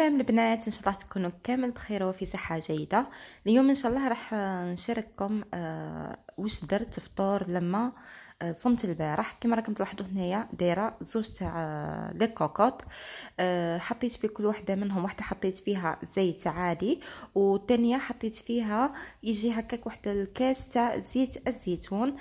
السلام البنات ان شاء الله تكونوا كامل بخير وفي صحه جيده اليوم ان شاء الله راح نشارككم آه واش درت فطور لما آه، صمت البارح كما راكم تلاحظوا هنايا دايره زوج تاع لي آه، كوكوط آه، حطيت في كل وحده منهم وحده حطيت فيها زيت عادي والثانيه حطيت فيها يجي هكاك واحد الكاس تاع زيت الزيتون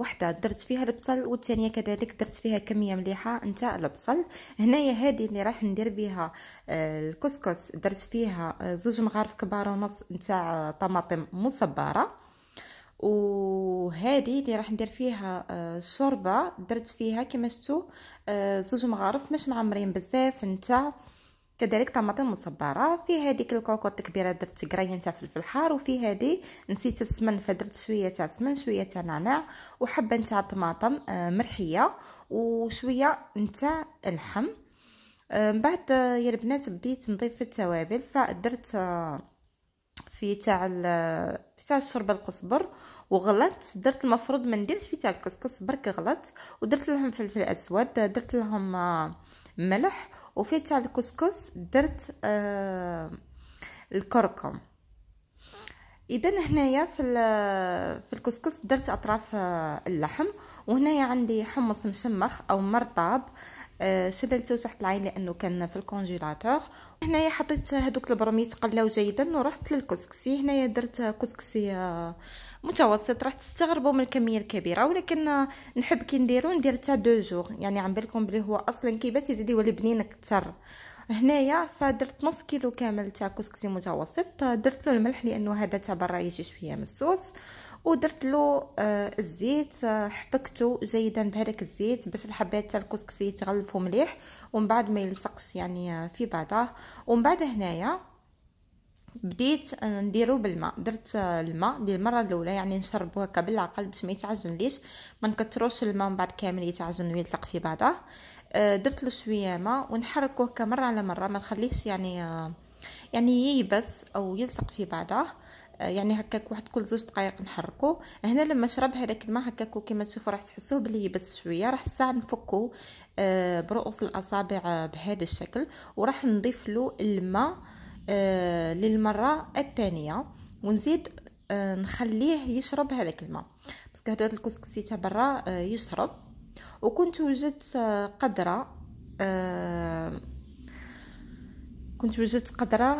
وحده درت فيها البصل والثانيه كذلك درت فيها كميه مليحه نتاع البصل هنايا هذه اللي راح ندير بها الكسكس درت فيها زوج مغارف كبار ونص نتاع طماطم مصبره وهذه اللي راح ندير فيها الشوربه آه، درت فيها كما شفتوا آه، زوج مغارف مش معمرين بزاف نتاع كذلك طماطم مصبره في هذيك الكوكوط الكبيره درت قرايه نتاع فلفل حار وفي هذه نسيت السمن فدرت شويه تاع السمن شويه تاع نعناع وحبه نتاع طماطم آه، مرحيه وشويه نتاع اللحم من بعد يا البنات بديت نضيف التوابل فدرت في تاع في تاع الشربه القزبر وغلطت درت المفروض ما نديرش في تاع الكسكس برك غلطت ودرت لهم فلفل اسود درت لهم آه، ملح وفي تاع الكسكس درت آه، الكركم اذا هنايا في في الكسكس درت اطراف آه، اللحم وهنايا عندي حمص مشمخ او مرطاب آه، شدلته تحت العين لانه كان في الكونجيلاتور هنايا حطيت هذوك البرميت قلاو جيدا ورحت للكسكسي هنايا درت كسكسي آه، متوسط راح تستغربوا من الكميه الكبيره ولكن نحب كي نديرو ندير حتى دو جوغ يعني عم بالكم بلي هو اصلا كي بات يزيد يولي بنين اكثر هنايا فدرت نص كيلو كامل تاع كسكسي متوسط درت له الملح لانه هذا تاع برا يجي شويه من الصوص ودرت له آه، الزيت آه، حبكته جيدا بهذاك الزيت باش الحبات تاع الكسكسي يتغلفوا مليح ومن بعد ما يلصقش يعني آه، في بعضه ومن بعد هنايا بديت نديرو بالماء درت الماء للمره الاولى يعني نشربو هكا بالعقل باش ما يتعجن ليش ما نكثروش الماء من بعد كامل يتعجن ويلصق في بعضه درت له شويه ماء ونحركوه هكا مره على مره ما نخليهش يعني يعني ييبس او يلصق في بعضه يعني هكاك واحد كل زوج دقائق نحركو هنا لما شرب هذاك الماء هكاك كيما تشوفوا راح تحسوه بلي يبس شويه راح الساعه نفكو آه، برؤوس الاصابع بهذا الشكل وراح نضيف له الماء آه، للمره الثانيه ونزيد آه، نخليه يشرب هذاك الماء باسكو هذا الكسكسي برا يشرب وكنت وجدت قدره كنت وجدت قدره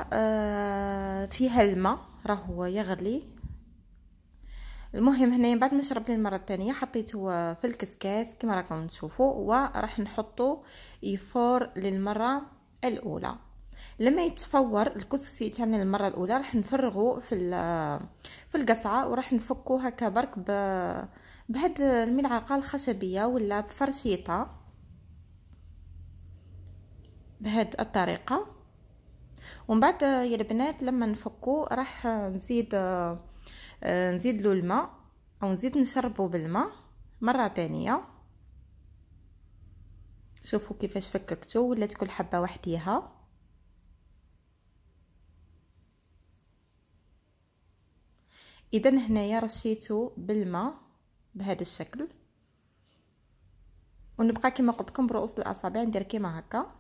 فيها الماء راهو يغلي المهم هنايا بعد ما شربت المره الثانيه حطيته في الكسكاس كما راكم تشوفوا وراح نحطو يفور للمره الاولى لما يتفور الكسكسي تاعنا المره الاولى راح نفرغه في في القصعه وراح نفكو هكا برك بهاد الملعقه الخشبيه ولا بفرشيطه بهاد الطريقه ومن بعد يا البنات لما نفكو راح نزيد آه، نزيد له الماء او نزيد نشربه بالماء مره تانية شوفوا كيفاش فككته ولات كل حبه وحديها اذا هنايا رشيته بالماء بهذا الشكل ونبقى كما قلت لكم برؤوس الاصابع ندير كيما هكا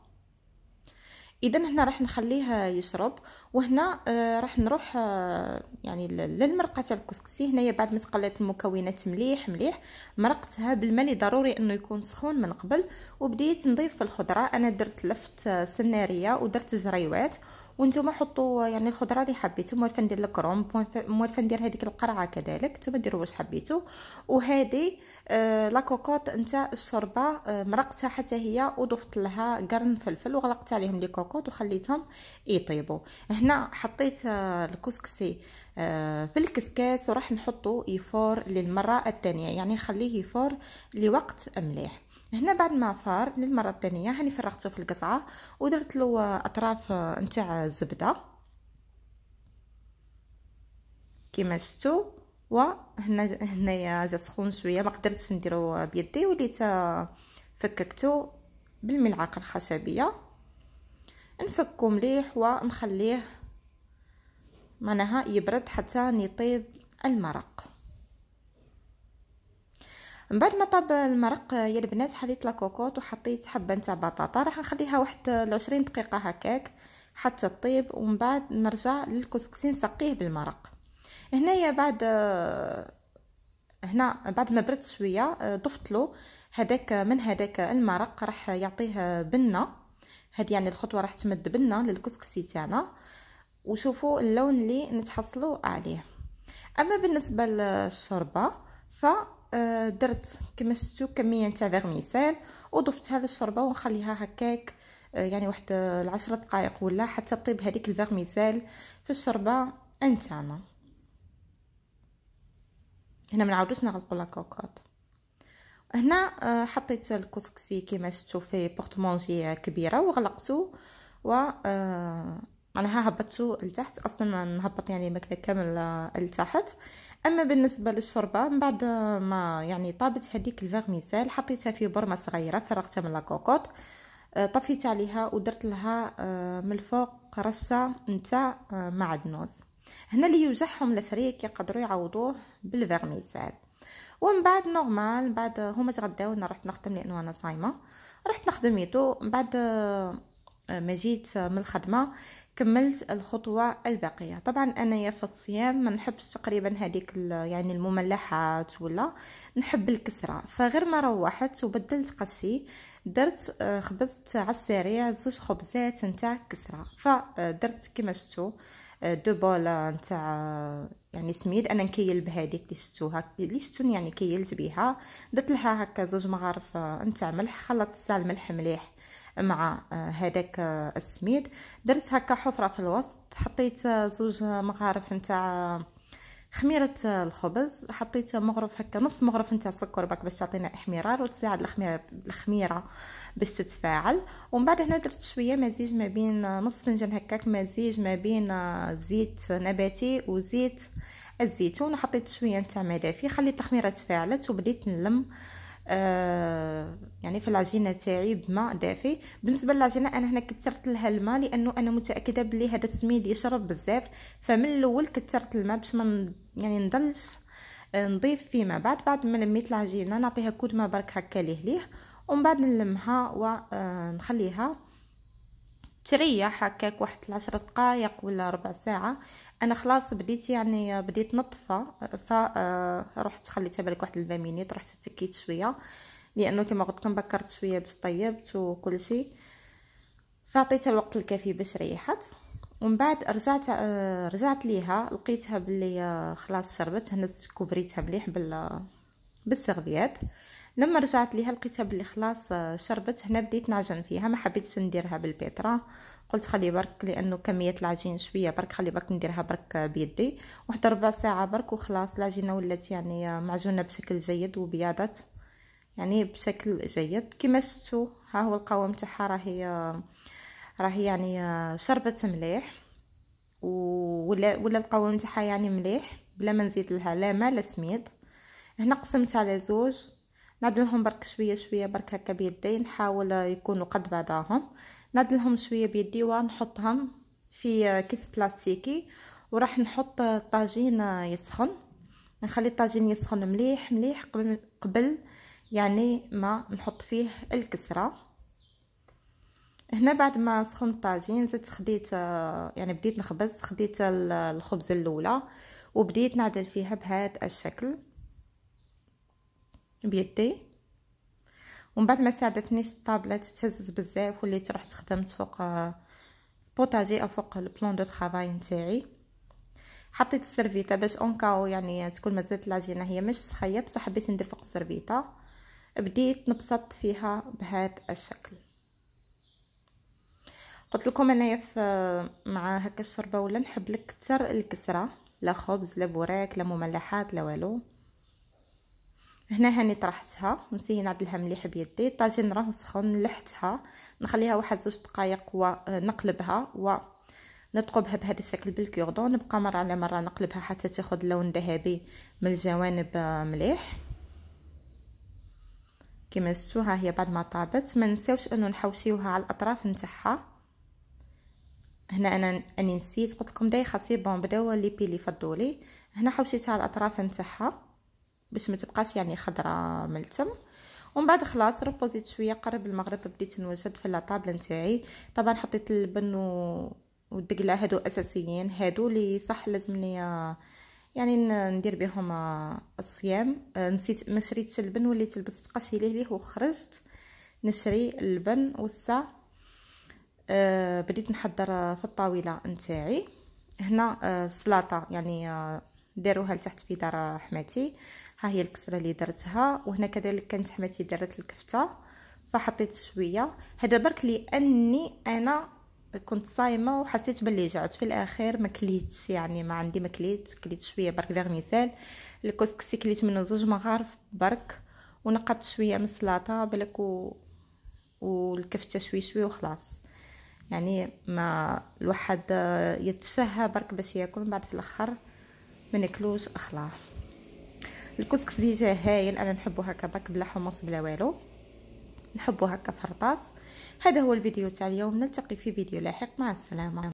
اذا هنا راح نخليه يشرب وهنا آه، راح نروح آه، يعني للمرقه تاع الكسكسي هنايا بعد ما تقليت المكونات مليح مليح مرقتها بالماء ضروري انه يكون سخون من قبل وبديت نضيف الخضره انا درت لفت آه، سناريه ودرت جريوات وانتم حطوا يعني الخضره اللي حبيتو موالفه ندير الكروم موالفه ندير هذيك القرعه كذلك نتوما ديروا واش حبيتو وهذه آه لا كوكوط نتاع الشوربه آه مرقتها حتى هي وضفت لها قرن فلفل وغلقت عليهم لي كوكوط وخليتهم يطيبوا هنا حطيت آه الكسكسي آه، في الكسكاس راح نحطه يفور للمرة الثانية يعني نخليه يفور لوقت مليح هنا بعد ما فار للمرة الثانية هاني فرغته في القطعة ودرت له اطراف نتاع الزبدة كما شفتوا وهنا هنايا جا سخون شويه ما قدرتش نديرو بيدي وليت فككته بالملعقه الخشبيه نفكو مليح ونخليه معناها يبرد حتى يطيب المرق من بعد ما طاب المرق يا البنات حليت لا كوكوط وحطيت حبه نتاع بطاطا راح نخليها واحد 20 دقيقه هكاك حتى تطيب ومن بعد نرجع للكسكسي نسقيه بالمرق هنايا بعد هنا بعد ما برد شويه ضفت له هذاك من هذاك المرق راح يعطيه بنه هذه يعني الخطوه راح تمد بنه للكسكسي تاعنا وشوفوا اللون اللي نتحصلوا عليه اما بالنسبه للشوربه ف آه، درت كما شفتوا كميه نتاع فيرميسيل وضفتها للشوربه ونخليها هكاك آه، يعني واحد آه، العشرة دقائق ولا حتى طيب هذيك الفيرميسيل في الشوربه نتاعنا هنا ما نعاودوش نغلقوا لا كوكوط هنا حطيت الكسكسي كما شفتوا في بورتمونجي كبيره وغلقته و معناها هبطته لتحت اصلا نهبط يعني الماكله كامل آه، لتحت اما بالنسبه للشوربه من بعد آه، ما يعني طابت هذيك الفيرميسيل حطيتها في برمه صغيره فرغتها من لاكوكوط آه، طفيت عليها ودرت لها من الفوق رشه نتاع معدنوس هنا اللي يوجعهم الفريك يقدروا يعوضوه بالفيرميسيل ومن بعد نورمال بعد هما تغداو انا رحت نخدم لانه انا صايمه رحت نخدم يدو من بعد ما جيت من الخدمه كملت الخطوة الباقية طبعا انايا في الصيام ما نحبش تقريبا هذيك يعني المملحات ولا نحب الكسرة فغير ما روحت وبدلت قشي درت آه، خبزت على السريع زوج خبزات نتاع كسرة فدرت كما شفتوا آه، دو بولا نتاع آه، يعني سميد انا نكيل بهذيك اللي شتوها اللي شتوني يعني كيلت بها درت لها هكا زوج مغارف آه، نتاع ملح خلطت تاع الملح مليح مع هذاك السميد درت هكا حفره في الوسط حطيت زوج مغارف نتاع خميره الخبز حطيت مغرف هكا نص مغرف نتاع السكر باك باش تعطينا احمرار وتساعد الخميره الخميره باش تتفاعل ومن بعد هنا درت شويه مزيج ما بين نص فنجان هكاك مزيج ما بين زيت نباتي وزيت الزيتون وحطيت شويه نتاع ملافي خليت الخميره تفاعلت وبديت نلم آه يعني في العجينه تاعي بماء دافي بالنسبه للعجينه انا هنا كثرت لها الماء لانه انا متاكده بلي هذا السميد يشرب بزاف فمن الاول كثرت الماء باش ما يعني نضلش آه، نضيف فيما بعد بعد ما لميت العجينه نعطيها كود ما برك هكا ليه ليه ومن بعد نلمها ونخليها آه، تريح هكاك واحد العشر دقائق ولا ربع ساعة انا خلاص بديت يعني بديت نطفى فرحت آه، خليتها بالك واحد البا رحت تكيت شوية لانه كما قلت لكم بكرت شوية باش طيبت وكل شيء فعطيتها الوقت الكافي باش ريحت ومن بعد رجعت آه، رجعت ليها لقيتها بلي آه، خلاص شربت هنزت كبريتها مليح بال بالسيرفيات لما رجعت ليها لقيتها بلي خلاص آه، شربت هنا بديت نعجن فيها ما حبيتش نديرها بالبيترا قلت خلي برك لانه كميه العجين شويه برك خلي برك نديرها برك بيدي واحد ربع ساعه برك وخلاص العجينه ولات يعني آه، معجونه بشكل جيد وبيضت يعني بشكل جيد كما شفتوا ها هو القوام تاعها راهي آه، راهي يعني شربت مليح ولا ولا القوام تاعها يعني مليح بلا ما نزيد لها لا ماء لا سميد هنا قسمت على زوج نعدلهم برك شويه شويه برك هكا بيدي نحاول يكونوا قد بعضاهم نعدلهم شويه بيدي ونحطهم في كيس بلاستيكي وراح نحط الطاجين يسخن نخلي الطاجين يسخن مليح مليح قبل قبل يعني ما نحط فيه الكسره هنا بعد ما سخن الطاجين زدت خديت يعني بديت نخبز خديت الخبز الاولى وبديت نعدل فيها بهذا الشكل بيدي ومن بعد ما ساعدتنيش الطابله تتهزز بزاف وليت رحت خدمت فوق آه، بوتاجي او فوق البلون دو طرافاي نتاعي حطيت السيرفيطه باش اونكاو يعني تكون مازالت العجينه هي مش سخيه بصح حبيت ندير فوق السيرفيطه بديت نبسط فيها بهذا الشكل قلت لكم انايا آه، مع هكا الشربه ولا نحب لك كثر الكسره لا خبز لا بوراك لا مملحات لا والو هنا هاني طرحتها نسينا عدلها مليح بيدي الطاجين راه مسخن لحتها نخليها واحد زوج دقائق ونقلبها و بهذا الشكل بالكيوردو نبقى مره على مره نقلبها حتى تاخذ لون ذهبي من الجوانب آه، مليح كما شفتوها ها هي بعد ما طابت ما نساوش انه نحوشيوها على الاطراف نتاعها هنا انا اني نسيت قلت لكم داي خاصي بون بداو لي بيلي فضولي هنا حوشيتها على الاطراف نتاعها باش ما تبقاش يعني خضراء ملتم ومن بعد خلاص ربوزيت شويه قرب المغرب بديت نوجد في الطابله نتاعي طبعا حطيت اللبن و... والدقله هادو اساسيين هادو لي صح لازمني يعني ندير بهم الصيام نسيت ما شريتش اللبن وليت لبست قشي ليه ليه وخرجت نشري اللبن وسا بديت نحضر في الطاوله نتاعي هنا السلطه آه، يعني آه، داروها لتحت في دار حماتي ها هي الكسره اللي درتها وهنا كذلك كانت حماتي دارت الكفته فحطيت شويه هذا برك لاني انا كنت صايمه وحسيت باللي جعت في الاخير ما كليتش يعني ما عندي ما كليت كليت شويه برك فيغميسال الكسكسي كليت منه زوج مغارف برك ونقبت شويه من السلطه بالك و... والكفته شوي شوي وخلاص يعني ما الواحد يتشهى برك باش ياكل من بعد في الاخر من كلوش الكسكس الكسك جا هايل انا نحبو هكا باك بلا حمص بلا والو نحبو هكا فرطاس هذا هو الفيديو تاع اليوم نلتقي في فيديو لاحق مع السلامه